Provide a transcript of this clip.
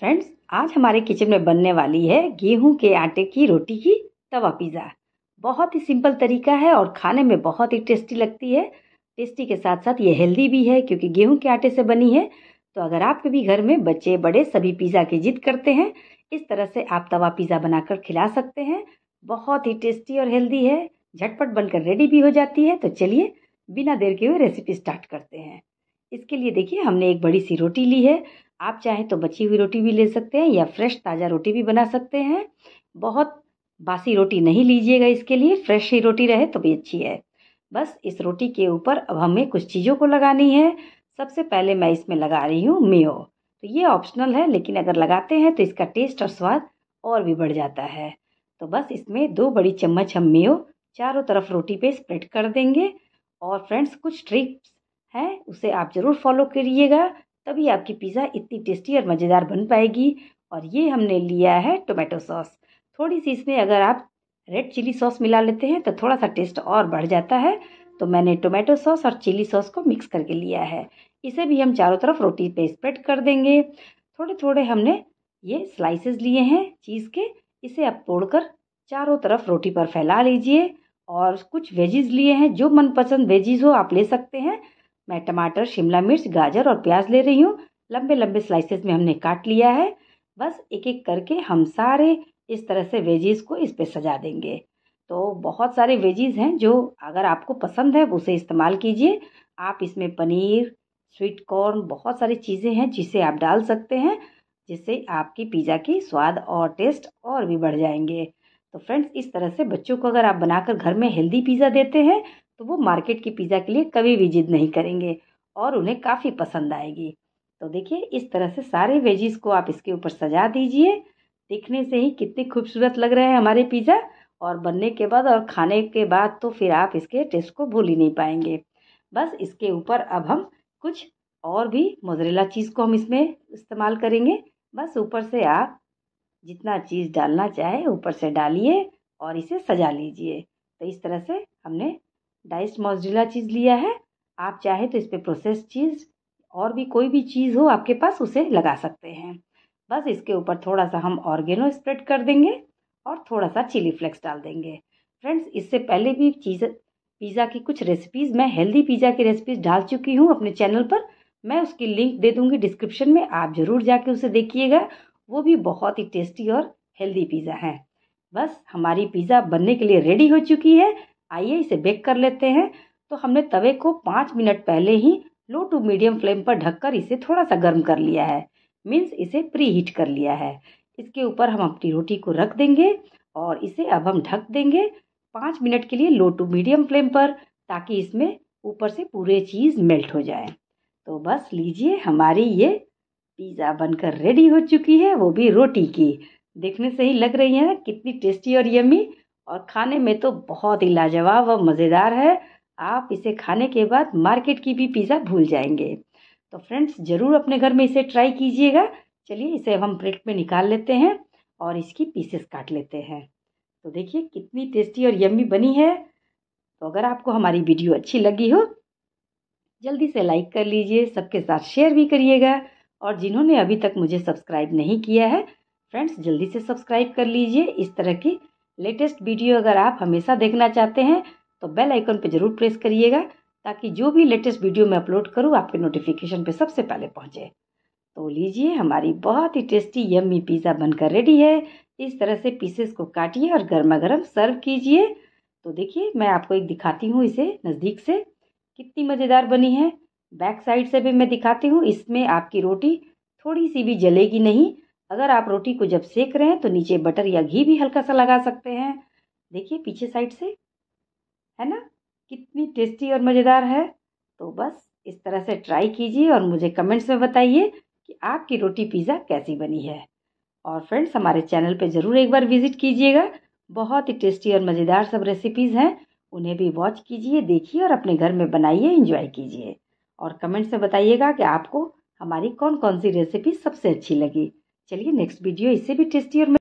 friends आज हमारे kitchen में बनने वाली है गेहूं के आटे की रोटी की तवा पिज़्ज़ा बहुत ही सिंपल तरीका है और खाने में बहुत ही टेस्टी लगती है टेस्टी के साथ साथ ये हेल्दी भी है क्योंकि गेहूं के आटे से बनी है तो अगर आपके भी घर में बच्चे बड़े सभी पिज़्ज़ा की जिद करते हैं इस तरह से आप तवा पिज़्ज़ा बनाकर खिला सकते हैं बहुत ही टेस्टी और हेल्दी है झटपट बनकर रेडी भी हो जाती है तो चलिए बिना देर के हुए रेसिपी स्टार्ट करते हैं इसके लिए देखिए हमने एक बड़ी सी रोटी ली है आप चाहे तो बची हुई रोटी भी ले सकते हैं या फ्रेश ताज़ा रोटी भी बना सकते हैं बहुत बासी रोटी नहीं लीजिएगा इसके लिए फ्रेश ही रोटी रहे तो भी अच्छी है बस इस रोटी के ऊपर अब हमें कुछ चीज़ों को लगानी है सबसे पहले मैं इसमें लगा रही हूँ मेो तो ये ऑप्शनल है लेकिन अगर लगाते हैं तो इसका टेस्ट और स्वाद और भी बढ़ जाता है तो बस इसमें दो बड़ी चम्मच हम मेो चारों तरफ रोटी पे स्प्रेड कर देंगे और फ्रेंड्स कुछ ट्रिक्स हैं उसे आप ज़रूर फॉलो करिएगा तभी आपकी पिज़्ज़ा इतनी टेस्टी और मज़ेदार बन पाएगी और ये हमने लिया है टोमेटो सॉस थोड़ी सी इसमें अगर आप रेड चिली सॉस मिला लेते हैं तो थोड़ा सा टेस्ट और बढ़ जाता है तो मैंने टोमेटो सॉस और चिली सॉस को मिक्स करके लिया है इसे भी हम चारों तरफ रोटी पे स्प्रेड कर देंगे थोड़े थोड़े हमने ये स्लाइसेस लिए हैं चीज़ के इसे आप तोड़कर चारों तरफ रोटी पर फैला लीजिए और कुछ वेजीज़ लिए हैं जो मनपसंद वेजीज़ हो आप ले सकते हैं मैं टमाटर शिमला मिर्च गाजर और प्याज ले रही हूँ लंबे लंबे स्लाइसेस में हमने काट लिया है बस एक एक करके हम सारे इस तरह से वेजीज़ को इस पर सजा देंगे तो बहुत सारे वेजीज़ हैं जो अगर आपको पसंद है उसे इस्तेमाल कीजिए आप इसमें पनीर स्वीट कॉर्न बहुत सारी चीज़ें हैं जिसे आप डाल सकते हैं जिससे आपकी पिज़्ज़ा की स्वाद और टेस्ट और भी बढ़ जाएंगे तो फ्रेंड्स इस तरह से बच्चों को अगर आप बनाकर घर में हेल्दी पिज़्ज़ा देते हैं तो वो मार्केट की पिज़्ज़ा के लिए कभी भी जिद नहीं करेंगे और उन्हें काफ़ी पसंद आएगी तो देखिए इस तरह से सारे वेजिस को आप इसके ऊपर सजा दीजिए दिखने से ही कितने खूबसूरत लग रहे हैं हमारे पिज़्ज़ा और बनने के बाद और खाने के बाद तो फिर आप इसके टेस्ट को भूल ही नहीं पाएंगे बस इसके ऊपर अब हम कुछ और भी मोजरेला चीज़ को हम इसमें इस्तेमाल करेंगे बस ऊपर से आप जितना चीज़ डालना चाहे ऊपर से डालिए और इसे सजा लीजिए तो इस तरह से हमने डाइस मोजिला चीज़ लिया है आप चाहे तो इस पर प्रोसेस चीज़ और भी कोई भी चीज़ हो आपके पास उसे लगा सकते हैं बस इसके ऊपर थोड़ा सा हम ऑर्गेनो स्प्रेड कर देंगे और थोड़ा सा चिली फ्लेक्स डाल देंगे फ्रेंड्स इससे पहले भी चीज़ पिज़्ज़ा की कुछ रेसिपीज़ मैं हेल्दी पिज़्ज़ा की रेसिपीज़ डाल चुकी हूँ अपने चैनल पर मैं उसकी लिंक दे दूँगी डिस्क्रिप्शन में आप ज़रूर जाके उसे देखिएगा वो भी बहुत ही टेस्टी और हेल्दी पिज़्ज़ा है बस हमारी पिज़्ज़ा बनने के लिए रेडी हो चुकी है आइए इसे बेक कर लेते हैं तो हमने तवे को पाँच मिनट पहले ही लो टू मीडियम फ्लेम पर ढककर इसे थोड़ा सा गर्म कर लिया है मीन्स इसे प्री हीट कर लिया है इसके ऊपर हम अपनी रोटी को रख देंगे और इसे अब हम ढक देंगे पाँच मिनट के लिए लो टू मीडियम फ्लेम पर ताकि इसमें ऊपर से पूरे चीज़ मेल्ट हो जाए तो बस लीजिए हमारी ये पिज़्ज़ा बनकर रेडी हो चुकी है वो भी रोटी की देखने से ही लग रही है ना कितनी टेस्टी और यमी और खाने में तो बहुत ही लाजवाब व मज़ेदार है आप इसे खाने के बाद मार्केट की भी पिज़्ज़ा भूल जाएंगे तो फ्रेंड्स ज़रूर अपने घर में इसे ट्राई कीजिएगा चलिए इसे हम प्लेट में निकाल लेते हैं और इसकी पीसेस काट लेते हैं तो देखिए कितनी टेस्टी और यम्मी बनी है तो अगर आपको हमारी वीडियो अच्छी लगी हो जल्दी से लाइक कर लीजिए सबके साथ शेयर भी करिएगा और जिन्होंने अभी तक मुझे सब्सक्राइब नहीं किया है फ्रेंड्स जल्दी से सब्सक्राइब कर लीजिए इस तरह की लेटेस्ट वीडियो अगर आप हमेशा देखना चाहते हैं तो बेल आइकन पर जरूर प्रेस करिएगा ताकि जो भी लेटेस्ट वीडियो मैं अपलोड करूँ आपके नोटिफिकेशन पे सबसे पहले पहुँचे तो लीजिए हमारी बहुत ही टेस्टी यम्मी पिज़्ज़ा बनकर रेडी है इस तरह से पीसेस को काटिए और गर्मा गर्म सर्व कीजिए तो देखिए मैं आपको एक दिखाती हूँ इसे नज़दीक से कितनी मज़ेदार बनी है बैक साइड से भी मैं दिखाती हूँ इसमें आपकी रोटी थोड़ी सी भी जलेगी नहीं अगर आप रोटी को जब सेक रहे हैं तो नीचे बटर या घी भी हल्का सा लगा सकते हैं देखिए पीछे साइड से है ना कितनी टेस्टी और मज़ेदार है तो बस इस तरह से ट्राई कीजिए और मुझे कमेंट्स में बताइए कि आपकी रोटी पिज़्ज़ा कैसी बनी है और फ्रेंड्स हमारे चैनल पे ज़रूर एक बार विज़िट कीजिएगा बहुत ही टेस्टी और मज़ेदार सब रेसिपीज़ हैं उन्हें भी वॉच कीजिए देखिए और अपने घर में बनाइए इंजॉय कीजिए और कमेंट्स में बताइएगा कि आपको हमारी कौन कौन सी रेसिपी सबसे अच्छी लगी चलिए नेक्स्ट वीडियो इससे भी टेस्टी और